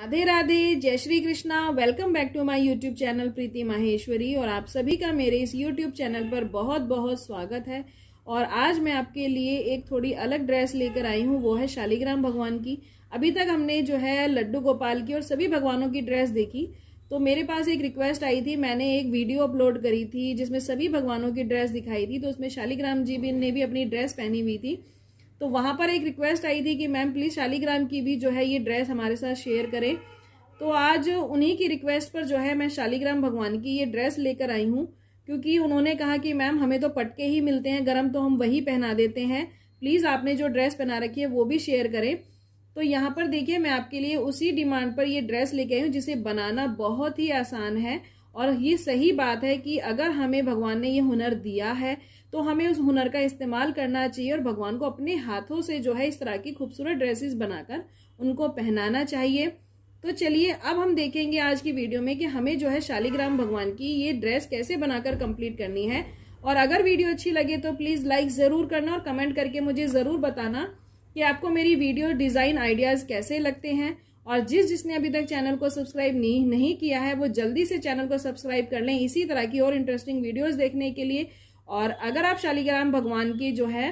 राधे राधे जय Shri Krishna welcome back to my YouTube channel Preeti Maheshwari और आप सभी का मेरे इस यूट्यूब चैनल पर बहुत बहुत स्वागत है और आज मैं आपके लिए एक थोड़ी अलग ड्रेस लेकर आई हूँ वो है शालिग्राम भगवान की अभी तक हमने जो है लड्डू गोपाल की और सभी भगवानों की ड्रेस देखी तो मेरे पास एक रिक्वेस्ट आई थी मैंने एक वीडियो अपलोड करी थी जिसमें सभी भगवानों की ड्रेस दिखाई थी तो उसमें शालिग्राम जी भी ने भी अपनी ड्रेस पहनी हुई थी तो वहाँ पर एक रिक्वेस्ट आई थी कि मैम प्लीज़ शालीग्राम की भी जो है ये ड्रेस हमारे साथ शेयर करें तो आज उन्हीं की रिक्वेस्ट पर जो है मैं शालीग्राम भगवान की ये ड्रेस लेकर आई हूँ क्योंकि उन्होंने कहा कि मैम हमें तो पटके ही मिलते हैं गर्म तो हम वही पहना देते हैं प्लीज़ आपने जो ड्रेस पहना रखी है वो भी शेयर करें तो यहाँ पर देखिए मैं आपके लिए उसी डिमांड पर ये ड्रेस लेके आई हूँ जिसे बनाना बहुत ही आसान है और ये सही बात है कि अगर हमें भगवान ने ये हुनर दिया है तो हमें उस हुनर का इस्तेमाल करना चाहिए और भगवान को अपने हाथों से जो है इस तरह की खूबसूरत ड्रेसेस बनाकर उनको पहनाना चाहिए तो चलिए अब हम देखेंगे आज की वीडियो में कि हमें जो है शालीग्राम भगवान की ये ड्रेस कैसे बनाकर कंप्लीट करनी है और अगर वीडियो अच्छी लगे तो प्लीज़ लाइक ज़रूर करना और कमेंट करके मुझे ज़रूर बताना कि आपको मेरी वीडियो डिज़ाइन आइडियाज़ कैसे लगते हैं और जिस जिसने अभी तक चैनल को सब्सक्राइब नहीं नहीं किया है वो जल्दी से चैनल को सब्सक्राइब कर लें इसी तरह की और इंटरेस्टिंग वीडियोस देखने के लिए और अगर आप शालीग्राम भगवान की जो है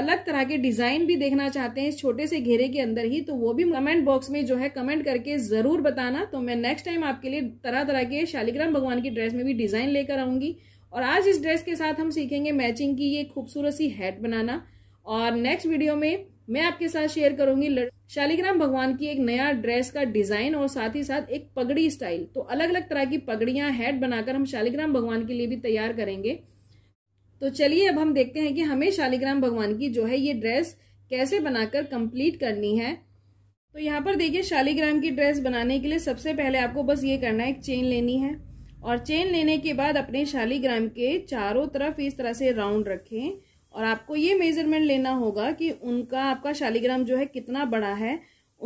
अलग तरह के डिज़ाइन भी देखना चाहते हैं इस छोटे से घेरे के अंदर ही तो वो भी कमेंट बॉक्स में जो है कमेंट करके ज़रूर बताना तो मैं नेक्स्ट टाइम आपके लिए तरह तरह के शालीग्राम भगवान की ड्रेस में भी डिज़ाइन लेकर आऊँगी और आज इस ड्रेस के साथ हम सीखेंगे मैचिंग की ये खूबसूरत सी हैट बनाना और नेक्स्ट वीडियो में मैं आपके साथ शेयर करूंगी शालिग्राम भगवान की एक नया ड्रेस का डिजाइन और साथ ही साथ एक पगड़ी स्टाइल तो अलग अलग तरह की पगड़ियां हेड बनाकर हम शालिग्राम भगवान के लिए भी तैयार करेंगे तो चलिए अब हम देखते हैं कि हमें शालिग्राम भगवान की जो है ये ड्रेस कैसे बनाकर कंप्लीट करनी है तो यहाँ पर देखिए शालीग्राम की ड्रेस बनाने के लिए सबसे पहले आपको बस ये करना है एक चेन लेनी है और चेन लेने के बाद अपने शालीग्राम के चारों तरफ इस तरह से राउंड रखें और आपको ये मेजरमेंट लेना होगा कि उनका आपका शालीग्राम जो है कितना बड़ा है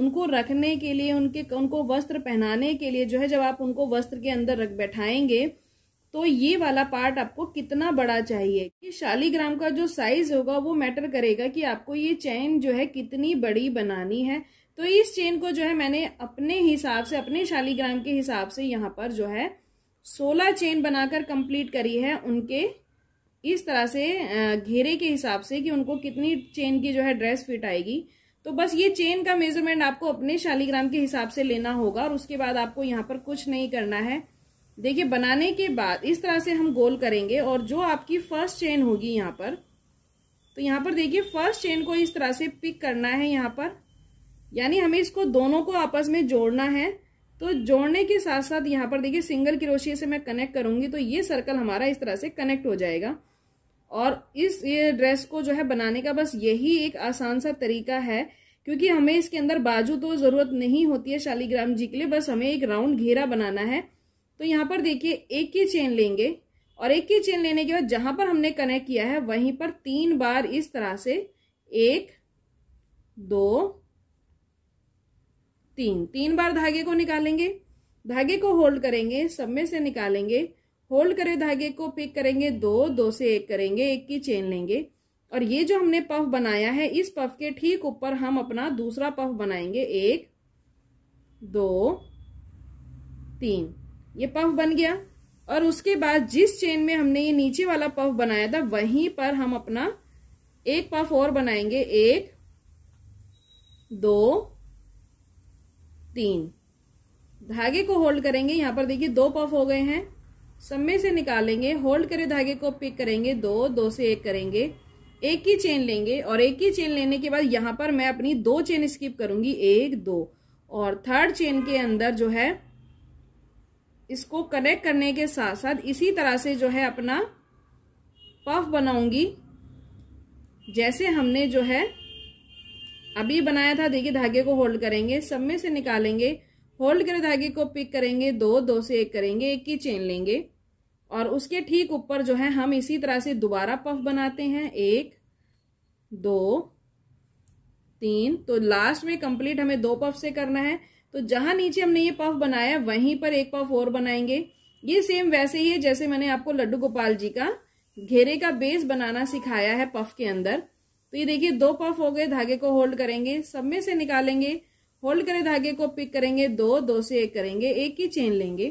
उनको रखने के लिए उनके उनको वस्त्र पहनाने के लिए जो है जब आप उनको वस्त्र के अंदर रख बैठाएंगे तो ये वाला पार्ट आपको कितना बड़ा चाहिए कि शालीग्राम का जो साइज होगा वो मैटर करेगा कि आपको ये चेन जो है कितनी बड़ी बनानी है तो इस चेन को जो है मैंने अपने हिसाब से अपने शालीग्राम के हिसाब से यहाँ पर जो है सोलह चेन बनाकर कंप्लीट करी है उनके इस तरह से घेरे के हिसाब से कि उनको कितनी चेन की जो है ड्रेस फिट आएगी तो बस ये चेन का मेजरमेंट आपको अपने शालीग्राम के हिसाब से लेना होगा और उसके बाद आपको यहाँ पर कुछ नहीं करना है देखिए बनाने के बाद इस तरह से हम गोल करेंगे और जो आपकी फर्स्ट चेन होगी यहाँ पर तो यहाँ पर देखिए फर्स्ट चेन को इस तरह से पिक करना है यहाँ पर यानी हमें इसको दोनों को आपस में जोड़ना है तो जोड़ने के साथ साथ यहाँ पर देखिए सिंगल क्रोशिया से मैं कनेक्ट करूंगी तो ये सर्कल हमारा इस तरह से कनेक्ट हो जाएगा और इस ये ड्रेस को जो है बनाने का बस यही एक आसान सा तरीका है क्योंकि हमें इसके अंदर बाजू तो ज़रूरत नहीं होती है शालीग्राम जी के लिए बस हमें एक राउंड घेरा बनाना है तो यहाँ पर देखिए एक की चेन लेंगे और एक की चेन लेने के बाद जहां पर हमने कनेक्ट किया है वहीं पर तीन बार इस तरह से एक दो तीन तीन बार धागे को निकालेंगे धागे को होल्ड करेंगे सब में से निकालेंगे होल्ड करे धागे को पिक करेंगे दो दो से एक करेंगे एक की चेन लेंगे और ये जो हमने पफ बनाया है इस पफ के ठीक ऊपर हम अपना दूसरा पफ बनाएंगे एक दो तीन ये पफ बन गया और उसके बाद जिस चेन में हमने ये नीचे वाला पफ बनाया था वहीं पर हम अपना एक पफ और बनाएंगे एक दो तीन धागे को होल्ड करेंगे यहां पर देखिए दो पफ हो गए हैं सब में से निकालेंगे होल्ड करे धागे को पिक करेंगे दो दो से एक करेंगे एक ही चेन लेंगे और एक ही चेन लेने के बाद यहाँ पर मैं अपनी दो चेन स्किप करूंगी एक दो और थर्ड चेन के अंदर जो है इसको कनेक्ट करने के साथ साथ इसी तरह से जो है अपना पफ बनाऊंगी जैसे हमने जो है अभी बनाया था देखिए धागे को होल्ड करेंगे सब में से निकालेंगे होल्ड करे धागे को पिक करेंगे दो दो से एक करेंगे एक ही चेन लेंगे और उसके ठीक ऊपर जो है हम इसी तरह से दोबारा पफ बनाते हैं एक दो तीन तो लास्ट में कंप्लीट हमें दो पफ से करना है तो जहां नीचे हमने ये पफ बनाया वहीं पर एक पफ और बनाएंगे ये सेम वैसे ही है जैसे मैंने आपको लड्डू गोपाल जी का घेरे का बेस बनाना सिखाया है पफ के अंदर तो ये देखिए दो पफ हो गए धागे को होल्ड करेंगे सब में से निकालेंगे होल्ड करे धागे को पिक करेंगे दो दो से एक करेंगे एक ही चेन लेंगे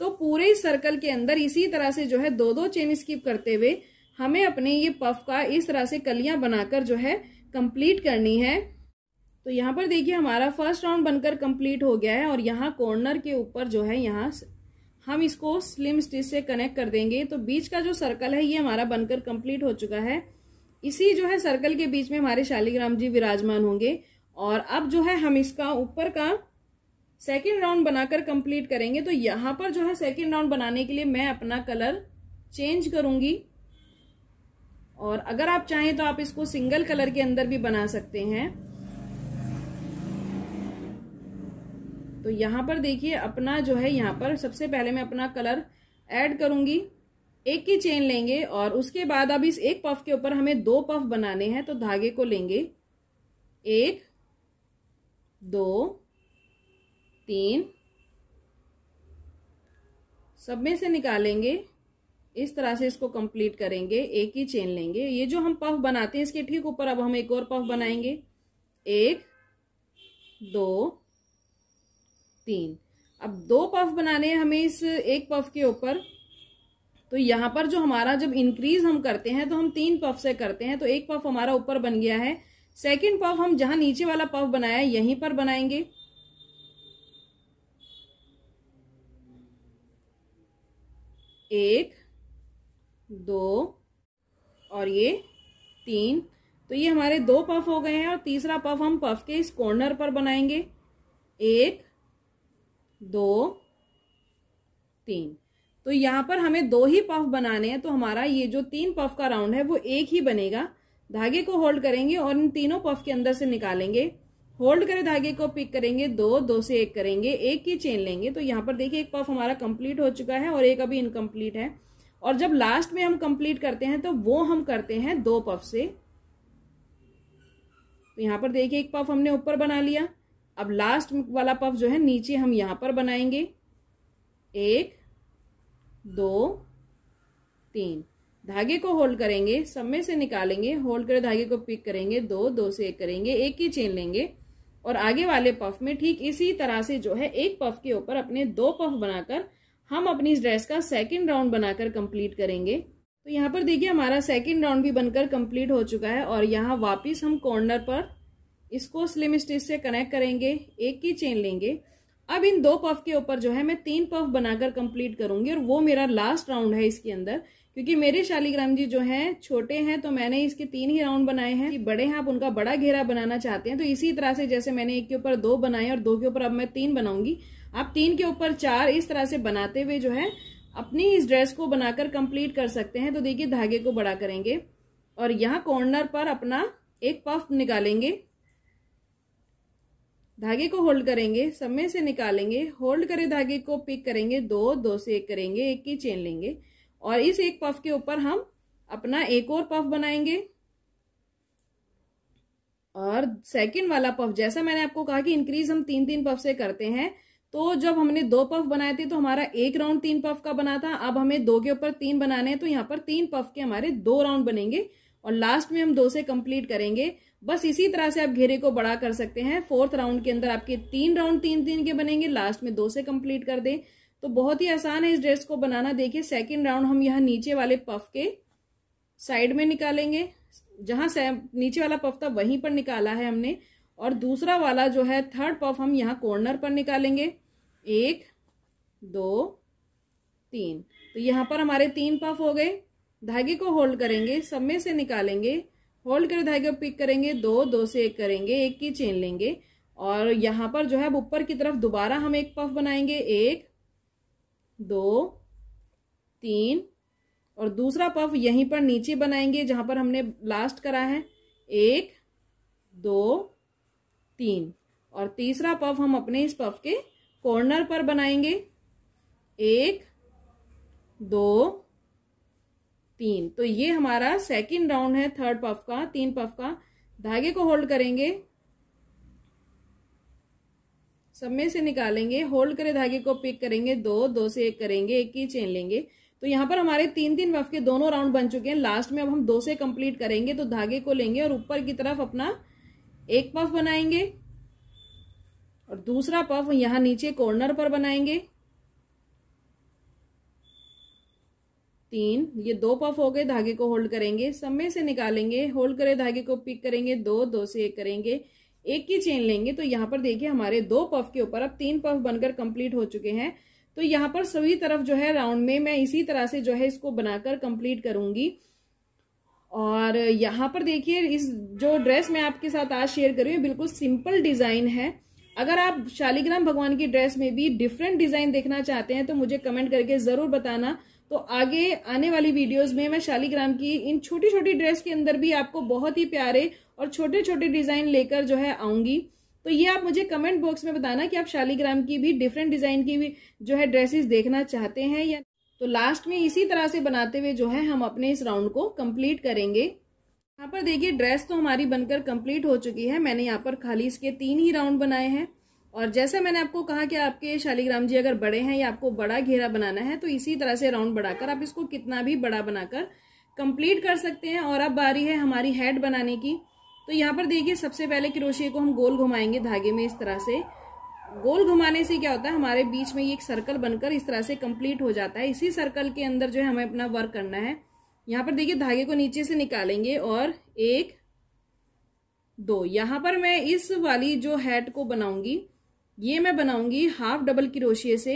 तो पूरे सर्कल के अंदर इसी तरह से जो है दो दो चेन स्किप करते हुए हमें अपने ये पफ का इस तरह से कलियां बनाकर जो है कंप्लीट करनी है तो यहाँ पर देखिए हमारा फर्स्ट राउंड बनकर कंप्लीट हो गया है और यहाँ कॉर्नर के ऊपर जो है यहाँ हम इसको स्लिम स्टिच से कनेक्ट कर देंगे तो बीच का जो सर्कल है ये हमारा बनकर कंप्लीट हो चुका है इसी जो है सर्कल के बीच में हमारे शालिग्राम जी विराजमान होंगे और अब जो है हम इसका ऊपर का सेकेंड राउंड बनाकर कंप्लीट करेंगे तो यहाँ पर जो है सेकेंड राउंड बनाने के लिए मैं अपना कलर चेंज करूंगी और अगर आप चाहें तो आप इसको सिंगल कलर के अंदर भी बना सकते हैं तो यहाँ पर देखिए अपना जो है यहाँ पर सबसे पहले मैं अपना कलर ऐड करूंगी एक की चेन लेंगे और उसके बाद अब इस एक पफ के ऊपर हमें दो पफ बनाने हैं तो धागे को लेंगे एक दो तीन सब में से निकालेंगे इस तरह से इसको कंप्लीट करेंगे एक ही चेन लेंगे ये जो हम पफ बनाते हैं इसके ठीक ऊपर अब हम एक और पफ बनाएंगे एक दो तीन अब दो पफ बनाने हैं हमें इस एक पफ के ऊपर तो यहां पर जो हमारा जब इंक्रीज हम करते हैं तो हम तीन पफ से करते हैं तो एक पफ हमारा ऊपर बन गया है सेकंड पफ हम जहां नीचे वाला पफ बनाया है यहीं पर बनाएंगे एक दो और ये तीन तो ये हमारे दो पफ हो गए हैं और तीसरा पफ हम पफ के इस कॉर्नर पर बनाएंगे एक दो तीन तो यहाँ पर हमें दो ही पफ बनाने हैं तो हमारा ये जो तीन पफ का राउंड है वो एक ही बनेगा धागे को होल्ड करेंगे और इन तीनों पफ के अंदर से निकालेंगे होल्ड करे धागे को पिक करेंगे दो दो से एक करेंगे एक की चेन लेंगे तो यहाँ पर देखिए एक पफ हमारा कंप्लीट हो चुका है और एक अभी इनकम्प्लीट है और जब लास्ट में हम कंप्लीट करते हैं तो वो हम करते हैं दो पफ से तो यहाँ पर देखिए एक पफ हमने ऊपर बना लिया अब लास्ट वाला पफ जो है नीचे हम यहाँ पर बनाएंगे एक दो तीन धागे को होल्ड करेंगे सब में से निकालेंगे होल्ड करे धागे को पिक करेंगे दो दो से एक करेंगे एक की चेन लेंगे और आगे वाले पफ में ठीक इसी तरह से जो है एक पफ के ऊपर अपने दो पफ बनाकर हम अपनी इस ड्रेस का सेकेंड राउंड बनाकर कंप्लीट करेंगे तो यहाँ पर देखिए हमारा सेकेंड राउंड भी बनकर कंप्लीट हो चुका है और यहाँ वापस हम कॉर्नर पर इसको स्लिम स्टिच से कनेक्ट करेंगे एक की चेन लेंगे अब इन दो पफ के ऊपर जो है मैं तीन पफ बनाकर कंप्लीट करूंगी और वो मेरा लास्ट राउंड है इसके अंदर क्योंकि मेरे शालीग्राम जी जो हैं छोटे हैं तो मैंने इसके तीन ही राउंड बनाए हैं कि बड़े हैं आप उनका बड़ा घेरा बनाना चाहते हैं तो इसी तरह से जैसे मैंने एक के ऊपर दो बनाए और दो के ऊपर अब मैं तीन बनाऊंगी आप तीन के ऊपर चार इस तरह से बनाते हुए जो है अपनी इस ड्रेस को बनाकर कंप्लीट कर सकते हैं तो देखिए धागे को बड़ा करेंगे और यहाँ कॉर्नर पर अपना एक पफ निकालेंगे धागे को होल्ड करेंगे समय से निकालेंगे होल्ड करे धागे को पिक करेंगे दो दो से एक करेंगे एक की चेन लेंगे और इस एक पफ के ऊपर हम अपना एक और पफ बनाएंगे और सेकंड वाला पफ जैसा मैंने आपको कहा कि इंक्रीज हम तीन तीन पफ से करते हैं तो जब हमने दो पफ बनाए थे तो हमारा एक राउंड तीन पफ का बना था अब हमें दो के ऊपर तीन बनाने हैं तो यहाँ पर तीन पफ के हमारे दो राउंड बनेंगे और लास्ट में हम दो से कंप्लीट करेंगे बस इसी तरह से आप घेरे को बड़ा कर सकते हैं फोर्थ राउंड के अंदर आपके तीन राउंड तीन तीन के बनेंगे लास्ट में दो से कंप्लीट कर दें तो बहुत ही आसान है इस ड्रेस को बनाना देखिए सेकंड राउंड हम यहाँ नीचे वाले पफ के साइड में निकालेंगे जहाँ नीचे वाला पफ था वहीं पर निकाला है हमने और दूसरा वाला जो है थर्ड पफ हम यहाँ कॉर्नर पर निकालेंगे एक दो तीन तो यहाँ पर हमारे तीन पफ हो गए धागे को होल्ड करेंगे सब में से निकालेंगे होल्ड कर धागे को पिक करेंगे दो दो से एक करेंगे एक की चेन लेंगे और यहाँ पर जो है ऊपर की तरफ दोबारा हम एक पफ बनाएंगे एक दो तीन और दूसरा पफ यहीं पर नीचे बनाएंगे जहां पर हमने लास्ट करा है एक दो तीन और तीसरा पफ हम अपने इस पफ के कॉर्नर पर बनाएंगे एक दो तीन तो ये हमारा सेकंड राउंड है थर्ड पफ का तीन पफ का धागे को होल्ड करेंगे सब में से निकालेंगे होल्ड करे धागे को पिक करेंगे दो दो से एक करेंगे एक ही चेन लेंगे तो यहाँ पर हमारे तीन तीन वफ के दोनों राउंड बन चुके हैं लास्ट में अब हम दो से कंप्लीट करेंगे तो धागे को लेंगे और ऊपर की तरफ अपना एक पफ बनाएंगे और दूसरा पफ यहाँ नीचे कॉर्नर पर बनाएंगे तीन ये दो पफ हो गए धागे को होल्ड करेंगे सब में से निकालेंगे होल्ड करे धागे को पिक करेंगे दो दो से एक करेंगे एक की चेन लेंगे तो यहाँ पर देखिए हमारे दो पफ के ऊपर अब तीन पफ बनकर कंप्लीट हो चुके हैं तो यहाँ पर सभी तरफ जो है राउंड में मैं इसी तरह से जो है इसको बनाकर कंप्लीट करूंगी और यहाँ पर देखिए इस जो ड्रेस मैं आपके साथ आज शेयर करी हूँ बिल्कुल सिंपल डिज़ाइन है अगर आप शालिग्राम भगवान की ड्रेस में भी डिफरेंट डिज़ाइन देखना चाहते हैं तो मुझे कमेंट करके ज़रूर बताना तो आगे आने वाली वीडियोस में मैं शालीग्राम की इन छोटी छोटी ड्रेस के अंदर भी आपको बहुत ही प्यारे और छोटे छोटे डिज़ाइन लेकर जो है आऊँगी तो ये आप मुझे कमेंट बॉक्स में बताना कि आप शालीग्राम की भी डिफरेंट डिज़ाइन की भी जो है ड्रेसेस देखना चाहते हैं या तो लास्ट में इसी तरह से बनाते हुए जो है हम अपने इस राउंड को कम्प्लीट करेंगे यहाँ पर देखिए ड्रेस तो हमारी बनकर कंप्लीट हो चुकी है मैंने यहाँ पर खाली इसके तीन ही राउंड बनाए हैं और जैसे मैंने आपको कहा कि आपके शालिग्राम जी अगर बड़े हैं या आपको बड़ा घेरा बनाना है तो इसी तरह से राउंड बढ़ाकर आप इसको कितना भी बड़ा बनाकर कंप्लीट कर सकते हैं और अब बारी है हमारी हेड बनाने की तो यहाँ पर देखिए सबसे पहले क्रोशिए को हम गोल घुमाएंगे धागे में इस तरह से गोल घुमाने से क्या होता है हमारे बीच में ये एक सर्कल बनकर इस तरह से कंप्लीट हो जाता है इसी सर्कल के अंदर जो है हमें अपना वर्क करना है यहाँ पर देखिए धागे को नीचे से निकालेंगे और एक दो यहाँ पर मैं इस वाली जो हैट को बनाऊंगी ये मैं बनाऊंगी हाफ डबल क्रोशिए से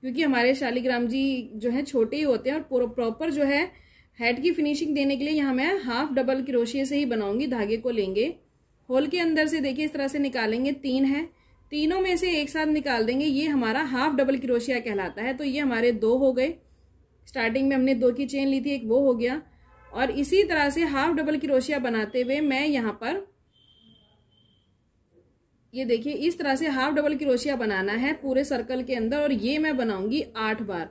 क्योंकि हमारे शालिग्राम जी जो है छोटे ही होते हैं और प्रॉपर जो है हेड की फिनिशिंग देने के लिए यहाँ मैं हाफ डबल क्रोशिए से ही बनाऊंगी धागे को लेंगे होल के अंदर से देखिए इस तरह से निकालेंगे तीन है तीनों में से एक साथ निकाल देंगे ये हमारा हाफ डबल क्रोशिया कहलाता है तो ये हमारे दो हो गए स्टार्टिंग में हमने दो की चेन ली थी एक वो हो गया और इसी तरह से हाफ डबल क्रोशिया बनाते हुए मैं यहाँ पर ये देखिए इस तरह से हाफ डबल क्रोशिया बनाना है पूरे सर्कल के अंदर और ये मैं बनाऊंगी आठ बार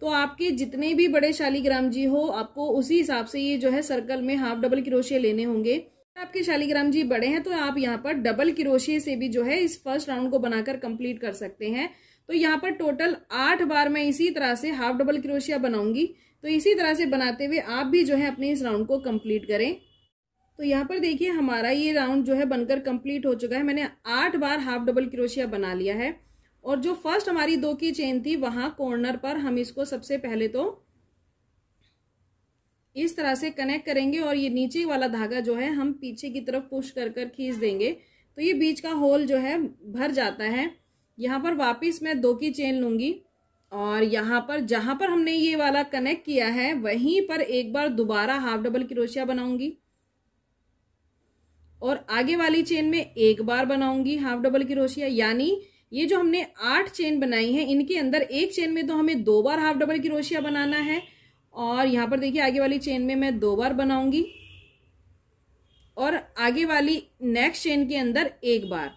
तो आपके जितने भी बड़े शालीग्राम जी हो आपको उसी हिसाब से ये जो है सर्कल में हाफ डबल क्रोशिया लेने होंगे आपके शालीग्राम जी बड़े हैं तो आप यहाँ पर डबल क्रोशिये से भी जो है इस फर्स्ट राउंड को बनाकर कंप्लीट कर सकते हैं तो यहाँ पर टोटल आठ बार मैं इसी तरह से हाफ डबल क्रोशिया बनाऊंगी तो इसी तरह से बनाते हुए आप भी जो है अपने इस राउंड को कंप्लीट करें तो यहाँ पर देखिए हमारा ये राउंड जो है बनकर कंप्लीट हो चुका है मैंने आठ बार हाफ डबल क्रोशिया बना लिया है और जो फर्स्ट हमारी दो की चेन थी वहाँ कॉर्नर पर हम इसको सबसे पहले तो इस तरह से कनेक्ट करेंगे और ये नीचे वाला धागा जो है हम पीछे की तरफ पुश कर कर खींच देंगे तो ये बीच का होल जो है भर जाता है यहाँ पर वापस मैं दो की चेन लूँगी और यहाँ पर जहाँ पर हमने ये वाला कनेक्ट किया है वहीं पर एक बार दोबारा हाफ डबल क्रोशिया बनाऊंगी और आगे वाली चेन में एक बार बनाऊंगी हाफ डबल क्रोशिया यानी ये जो हमने आठ चेन बनाई है इनके अंदर एक चेन में तो हमें दो बार हाफ डबल क्रोशिया बनाना है और यहां पर देखिए आगे वाली चेन में मैं दो बार बनाऊंगी और आगे वाली नेक्स्ट चेन के अंदर एक बार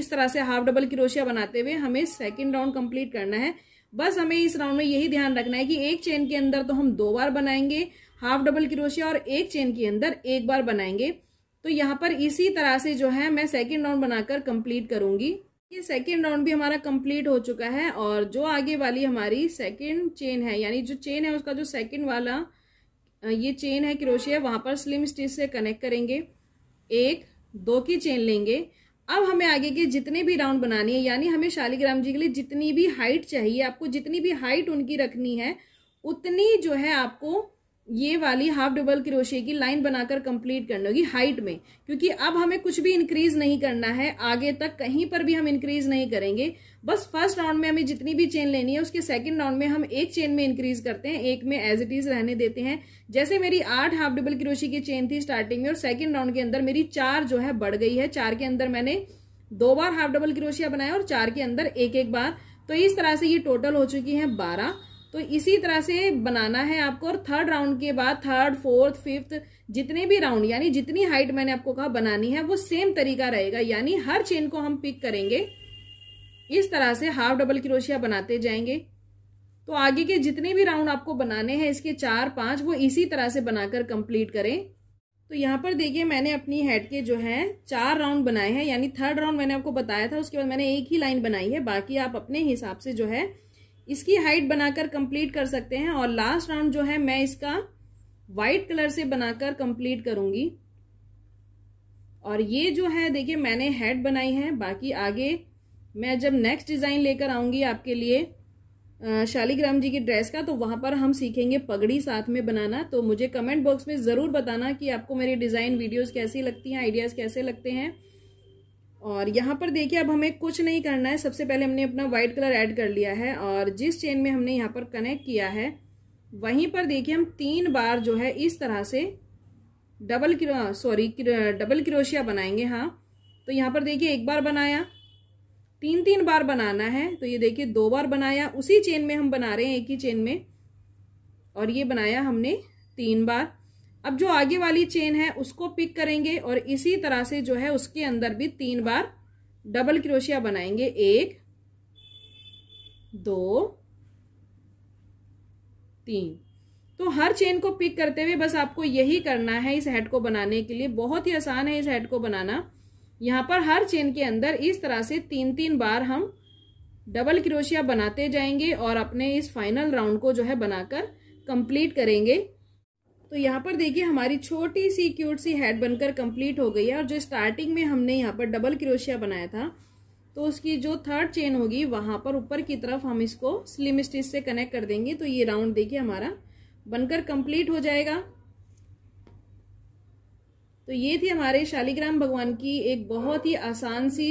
इस तरह से हाफ डबल क्रोशिया बनाते हुए हमें सेकेंड राउंड कंप्लीट करना है बस हमें इस राउंड में यही ध्यान रखना है कि एक चेन के अंदर तो हम दो बार बनाएंगे हाफ डबल क्रोशिया और एक चेन के अंदर एक बार बनाएंगे तो यहाँ पर इसी तरह से जो है मैं सेकेंड राउंड बनाकर कंप्लीट करूँगी ये सेकेंड राउंड भी हमारा कंप्लीट हो चुका है और जो आगे वाली हमारी सेकेंड चेन है यानी जो चेन है उसका जो सेकेंड वाला ये चेन है क्रोशिया वहाँ पर स्लिम स्टिच से कनेक्ट करेंगे एक दो की चेन लेंगे अब हमें आगे के जितने भी राउंड बनानी है यानी हमें शालिग्राम जी के लिए जितनी भी हाइट चाहिए आपको जितनी भी हाइट उनकी रखनी है उतनी जो है आपको ये वाली हाफ डबल क्रोशे की लाइन बनाकर कंप्लीट करनी होगी हाइट में क्योंकि अब हमें कुछ भी इंक्रीज नहीं करना है आगे तक कहीं पर भी हम इंक्रीज नहीं करेंगे बस फर्स्ट राउंड में हमें जितनी भी चेन लेनी है उसके सेकंड राउंड में हम एक चेन में इंक्रीज करते हैं एक में एज इट इज रहने देते हैं जैसे मेरी आठ हाफ डबल क्रोशी की चेन थी स्टार्टिंग में और सेकेंड राउंड के अंदर मेरी चार जो है बढ़ गई है चार के अंदर मैंने दो बार हाफ डबल क्रोशिया बनाया और चार के अंदर एक एक बार तो इस तरह से ये टोटल हो चुकी है बारह तो इसी तरह से बनाना है आपको और थर्ड राउंड के बाद थर्ड फोर्थ फिफ्थ जितने भी राउंड यानी जितनी हाइट मैंने आपको कहा बनानी है वो सेम तरीका रहेगा यानी हर चेन को हम पिक करेंगे इस तरह से हाफ डबल क्रोशिया बनाते जाएंगे तो आगे के जितने भी राउंड आपको बनाने हैं इसके चार पांच वो इसी तरह से बनाकर कंप्लीट करें तो यहाँ पर देखिए मैंने अपनी हेड के जो है चार राउंड बनाए हैं यानी थर्ड राउंड मैंने आपको बताया था उसके बाद मैंने एक ही लाइन बनाई है बाकी आप अपने हिसाब से जो है इसकी हाइट बनाकर कंप्लीट कर सकते हैं और लास्ट राउंड जो है मैं इसका वाइट कलर से बनाकर कंप्लीट करूंगी और ये जो है देखिए मैंने हेड बनाई है बाकी आगे मैं जब नेक्स्ट डिज़ाइन लेकर आऊंगी आपके लिए शालीग्राम जी की ड्रेस का तो वहां पर हम सीखेंगे पगड़ी साथ में बनाना तो मुझे कमेंट बॉक्स में ज़रूर बताना कि आपको मेरी डिज़ाइन वीडियोस कैसी लगती हैं आइडियाज़ कैसे लगते हैं और यहाँ पर देखिए अब हमें कुछ नहीं करना है सबसे पहले हमने अपना वाइट कलर ऐड कर लिया है और जिस चेन में हमने यहाँ पर कनेक्ट किया है वहीं पर देखिए हम तीन बार जो है इस तरह से डबल सॉरी डबल क्रोशिया बनाएंगे हाँ तो यहाँ पर देखिए एक बार बनाया तीन तीन बार बनाना है तो ये देखिए दो बार बनाया उसी चेन में हम बना रहे हैं एक ही चेन में और ये बनाया हमने तीन बार अब जो आगे वाली चेन है उसको पिक करेंगे और इसी तरह से जो है उसके अंदर भी तीन बार डबल क्रोशिया बनाएंगे एक दो तीन तो हर चेन को पिक करते हुए बस आपको यही करना है इस हेड को बनाने के लिए बहुत ही आसान है इस हेड को बनाना यहाँ पर हर चेन के अंदर इस तरह से तीन तीन बार हम डबल क्रोशिया बनाते जाएंगे और अपने इस फाइनल राउंड को जो है बनाकर कंप्लीट करेंगे तो यहाँ पर देखिए हमारी छोटी सी क्यूट सी हेड बनकर कंप्लीट हो गई है और जो स्टार्टिंग में हमने यहाँ पर डबल क्रोशिया बनाया था तो उसकी जो थर्ड चेन होगी वहाँ पर ऊपर की तरफ हम इसको स्लिम स्टिच से कनेक्ट कर देंगे तो ये राउंड देखिए हमारा बनकर कंप्लीट हो जाएगा तो ये थी हमारे शालिग्राम भगवान की एक बहुत ही आसान सी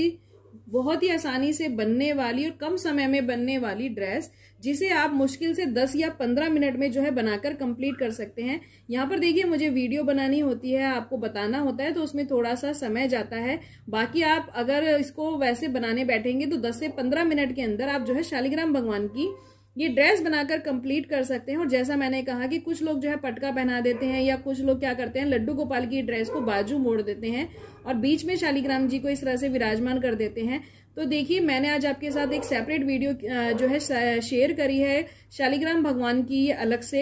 बहुत ही आसानी से बनने वाली और कम समय में बनने वाली ड्रेस जिसे आप मुश्किल से 10 या 15 मिनट में जो है बनाकर कंप्लीट कर सकते हैं यहाँ पर देखिए मुझे वीडियो बनानी होती है आपको बताना होता है तो उसमें थोड़ा सा समय जाता है बाकी आप अगर इसको वैसे बनाने बैठेंगे तो दस से पंद्रह मिनट के अंदर आप जो है शालिग्राम भगवान की ये ड्रेस बनाकर कंप्लीट कर सकते हैं और जैसा मैंने कहा कि कुछ लोग जो है पटका पहना देते हैं या कुछ लोग क्या करते हैं लड्डू गोपाल की ड्रेस को बाजू मोड़ देते हैं और बीच में शालिग्राम जी को इस तरह से विराजमान कर देते हैं तो देखिए मैंने आज आपके साथ एक सेपरेट वीडियो जो है शेयर करी है शालिग्राम भगवान की अलग से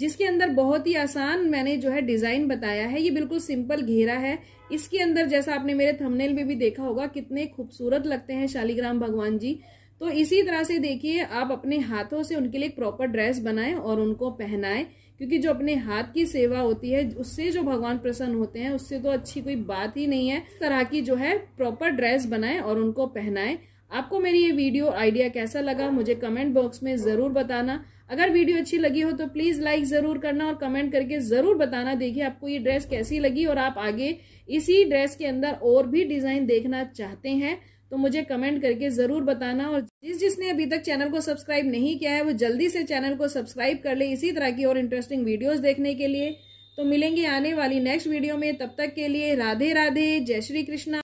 जिसके अंदर बहुत ही आसान मैंने जो है डिज़ाइन बताया है ये बिल्कुल सिंपल घेरा है इसके अंदर जैसा आपने मेरे थंबनेल में भी देखा होगा कितने खूबसूरत लगते हैं शालिग्राम भगवान जी तो इसी तरह से देखिए आप अपने हाथों से उनके लिए प्रॉपर ड्रेस बनाएं और उनको पहनाएं क्योंकि जो अपने हाथ की सेवा होती है उससे जो भगवान प्रसन्न होते हैं उससे तो अच्छी कोई बात ही नहीं है तरह की जो है प्रॉपर ड्रेस बनाए और उनको पहनाएं आपको मेरी ये वीडियो आइडिया कैसा लगा मुझे कमेंट बॉक्स में ज़रूर बताना अगर वीडियो अच्छी लगी हो तो प्लीज़ लाइक ज़रूर करना और कमेंट करके ज़रूर बताना देखिए आपको ये ड्रेस कैसी लगी और आप आगे इसी ड्रेस के अंदर और भी डिज़ाइन देखना चाहते हैं तो मुझे कमेंट करके ज़रूर बताना और जिस जिसने अभी तक चैनल को सब्सक्राइब नहीं किया है वो जल्दी से चैनल को सब्सक्राइब कर ले इसी तरह की और इंटरेस्टिंग वीडियोस देखने के लिए तो मिलेंगे आने वाली नेक्स्ट वीडियो में तब तक के लिए राधे राधे जय श्री कृष्णा